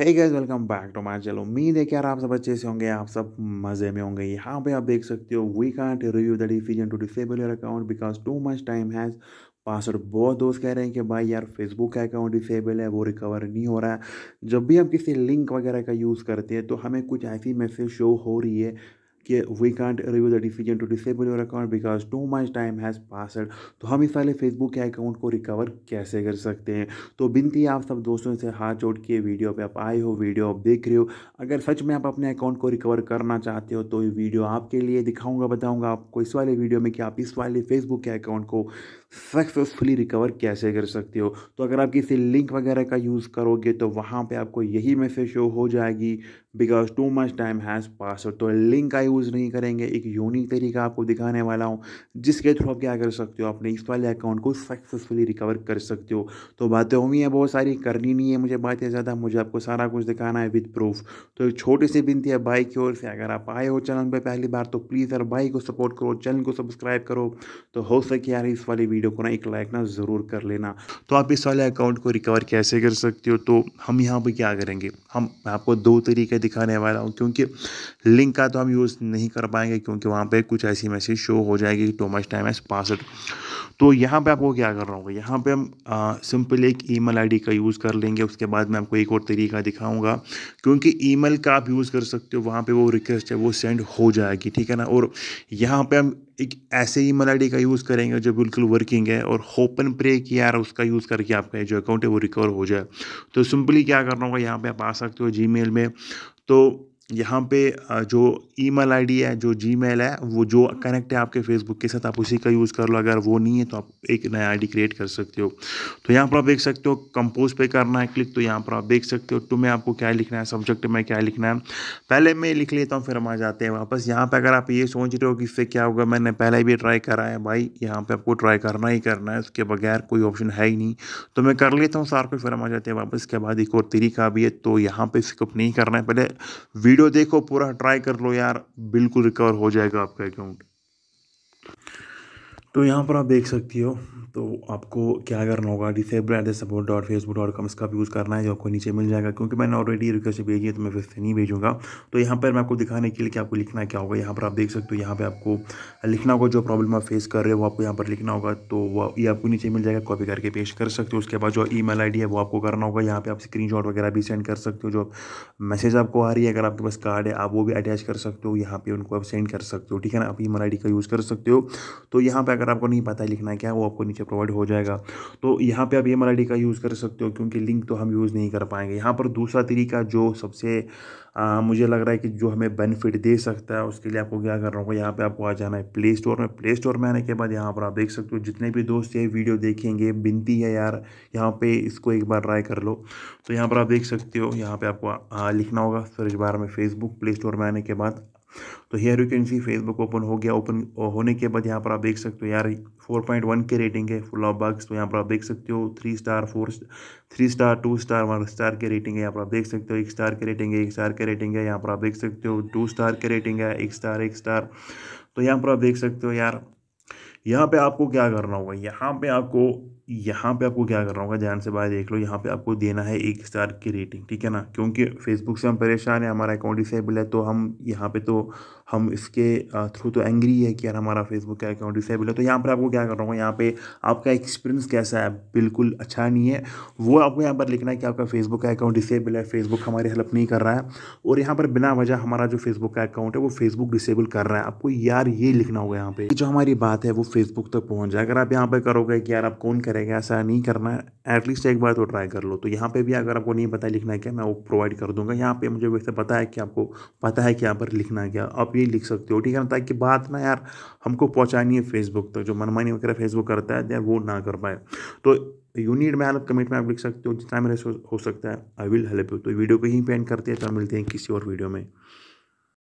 है guys welcome back to my channel उम्मीद है कि यार आप सब अच्छे से होंगे आप सब मज़े में होंगे यहाँ पे आप देख सकते हो we can't review the decision to disable your account because too much time has password बहुत दोस्त कह रहे हैं कि भाई यार फेसबुक का अकाउंट डिसेबल है वो रिकवर नहीं हो रहा है जब भी हम किसी लिंक वगैरह का यूज़ करते हैं तो हमें कुछ ऐसी मैसेज शो हो रही है कि we can't review the decision to disable your account because too much time has passed तो हम इस वाले फेसबुक के अकाउंट को रिकवर कैसे कर सकते हैं तो बिनती आप सब दोस्तों से हाथ जोड़ के वीडियो पे आप आए हो वीडियो आप देख रहे हो अगर सच में आप अपने अकाउंट को रिकवर करना चाहते हो तो ये वीडियो आपके लिए दिखाऊंगा बताऊंगा आपको इस वाले वीडियो में कि आप इस वाले फेसबुक के अकाउंट को सक्सेसफुली रिकवर कैसे कर सकते हो तो अगर आप किसी लिंक वगैरह का यूज़ करोगे तो वहाँ पे आपको यही मैसेज शो हो जाएगी because too much time has pass तो लिंक का यूज़ नहीं करेंगे एक यूनिक तरीका आपको दिखाने वाला हूँ जिसके थ्रू आप क्या कर सकते हो अपने इस वाले अकाउंट को सक्सेसफुली रिकवर कर सकते हो तो बातें हुई हैं बहुत सारी करनी नहीं है मुझे बातें ज़्यादा मुझे आपको सारा कुछ दिखाना है विद प्रूफ तो एक छोटी सी बिनती है बाइक की ओर से अगर आप आए हो चैनल पर पहली बार तो प्लीज़ यार बाइक को सपोर्ट करो चैनल को सब्सक्राइब करो तो हो सके यार इस वाली वीडियो को ना एक लाइक ना ज़रूर कर लेना तो आप इस वाले अकाउंट को रिकवर कैसे कर सकते हो तो हम यहाँ पर क्या करेंगे हम मैं आपको दो तरीके दिखाने वाला हूँ क्योंकि लिंक का तो हम यूज़ नहीं कर पाएंगे क्योंकि वहाँ पर कुछ ऐसी मैसेज शो हो जाएगी too much time has passed तो यहाँ पे आपको क्या कर रहा हूँ यहाँ पे हम सिंपल एक ईमेल आईडी का यूज़ कर लेंगे उसके बाद मैं आपको एक और तरीका दिखाऊंगा क्योंकि ईमेल का आप यूज़ कर सकते हो वहाँ पे वो रिक्वेस्ट है वो सेंड हो जाएगी ठीक है ना और यहाँ पे हम एक ऐसे ईमेल आईडी का यूज़ करेंगे जो बिल्कुल वर्किंग है और होपन प्रे कि यार उसका यूज़ करके आपका जो अकाउंट है वो रिकवर हो जाए तो सिंपली क्या करना होगा यहाँ पर आप आ सकते हो जी में तो यहाँ पे जो ईमेल आईडी है जो जीमेल है वो जो कनेक्ट है आपके फेसबुक के साथ आप उसी का यूज़ कर लो अगर वो नहीं है तो आप एक नया आईडी क्रिएट कर सकते हो तो यहाँ पर आप देख सकते हो कंपोज पे करना है क्लिक तो यहाँ पर आप देख सकते हो टू में आपको क्या लिखना है सब्जेक्ट में क्या लिखना है पहले मैं लिख लेता हूँ फिर हम आ जाते हैं वापस यहाँ पर अगर आप ये सोच रहे हो कि इससे क्या होगा मैंने पहले भी ट्राई करा है भाई यहाँ पर आपको ट्राई करना ही करना है उसके बगैर कोई ऑप्शन है ही नहीं तो मैं कर लेता हूँ सार को फिर हम आ जाते हैं वापस इसके बाद एक और तरीका भी है तो यहाँ पर स्किप नहीं करना है पहले वीडियो देखो पूरा ट्राई कर लो यार बिल्कुल रिकवर हो जाएगा आपका अकाउंट तो यहाँ पर आप देख सकती हो तो आपको क्या करना होगा disable at the support dot Facebook dot com इसका यूज़ करना है जो आपको नीचे मिल जाएगा क्योंकि मैंने ऑलरेडी रिक्वेस्ट भेजी है तो मैं फिर से नहीं भेजूंगा तो यहाँ पर मैं आपको दिखाने के लिए कि आपको लिखना क्या होगा यहाँ पर आप देख सकते हो यहाँ पर आपको लिखना होगा जो प्रॉब्लम आप फेस कर रहे हो आपको यहाँ पर लिखना होगा तो वो ये आपको नीचे मिल जाएगा कॉपी करके पेश कर सकते हो उसके बाद जो ई मेल है वो आपको करना होगा यहाँ पर आप स्क्रीन वगैरह भी सेंड कर सकते हो जो मैसेज आपको आ रही है अगर आपके पास कार्ड है आप वो भी अटैच कर सकते हो यहाँ पर उनको आप सेंड कर सकते हो ठीक है ना आप ई मेल का यूज़ कर सकते हो तो यहाँ पर अगर अगर आपको नहीं पता है लिखना क्या वो आपको नीचे प्रोवाइड हो जाएगा तो यहाँ पे आप एम डी का यूज़ कर सकते हो क्योंकि लिंक तो हम यूज़ नहीं कर पाएंगे यहाँ पर दूसरा तरीका जो सबसे आ, मुझे लग रहा है कि जो हमें बेनिफिट दे सकता है उसके लिए आपको क्या करना होगा यहाँ पे आपको आ जाना है प्ले स्टोर में प्ले स्टोर में आने के बाद यहाँ पर आप देख सकते हो जितने भी दोस्त ये वीडियो देखेंगे बिनती है यार यहाँ पे इसको एक बार ट्राई कर लो तो यहाँ पर आप देख सकते हो यहाँ पे आपको आ, लिखना होगा सर्च बार में फेसबुक प्ले स्टोर में आने के बाद तो here you can see Facebook open हो गया ओपन होने के बाद यहाँ पर आप देख सकते हो यार 4.1 के रेटिंग है फुल ऑफ बग्स तो यहाँ पर आप देख सकते हो three star four three star two star one star के रेटिंग है यहाँ पर आप देख सकते हो एक स्टार के रेटिंग है एक स्टार के रेटिंग है यहाँ पर आप देख सकते हो टू स्टार के रेटिंग है एक स्टार एक स्टार तो यहाँ पर आप देख सकते हो यार यहाँ पे आपको क्या करना होगा यहाँ पे आपको यहाँ पे आपको क्या करना होगा ध्यान से बाहर देख लो यहाँ पे आपको देना है एक स्टार की रेटिंग ठीक है ना क्योंकि फेसबुक से हम परेशान है हमारा अकाउंट डिसेबल है तो हम यहाँ पे तो हम इसके थ्रू तो एंग्री है कि यार हमारा फेसबुक का अकाउंट डिसेबल है तो यहाँ पर आपको क्या करना होगा यहाँ पर आपका एक्सपीरियंस कैसा है बिल्कुल अच्छा नहीं है वो आपको यहाँ पर लिखना है कि आपका फेसबुक का अकाउंट डिसेबल है फेसबुक हमारी हेल्प नहीं कर रहा है और यहाँ पर बिना वजह हमारा जो फेसबुक का अकाउंट है वो फेसबुक डिसेबल कर रहा है आपको यार ये लिखना होगा यहाँ पर जो हमारी बात है वो फेसबुक तक पहुंच जाए अगर आप यहाँ पर करोगे कि यार आप कौन करेगा ऐसा नहीं करना है एटलीस्ट एक बार तो ट्राई कर लो तो यहाँ पे भी अगर आपको नहीं पता लिखना है क्या मैं वो प्रोवाइड कर दूंगा यहाँ पे मुझे वैसे पता है कि आपको पता है कि यहाँ पर लिखना है क्या आप ये लिख सकते हो ठीक है ना ताकि बात ना यार हमको पहुँचानी है फेसबुक तक जो मनमानी वगैरह फेसबुक करता है यार वो ना कर पाए तो यू नीड मैं कमेंट में आप लिख सकते हो जितना मेरे हो सकता है आई विल हेल्प यू तो वीडियो को ही पेंट करते हैं तो मिलते हैं किसी और वीडियो में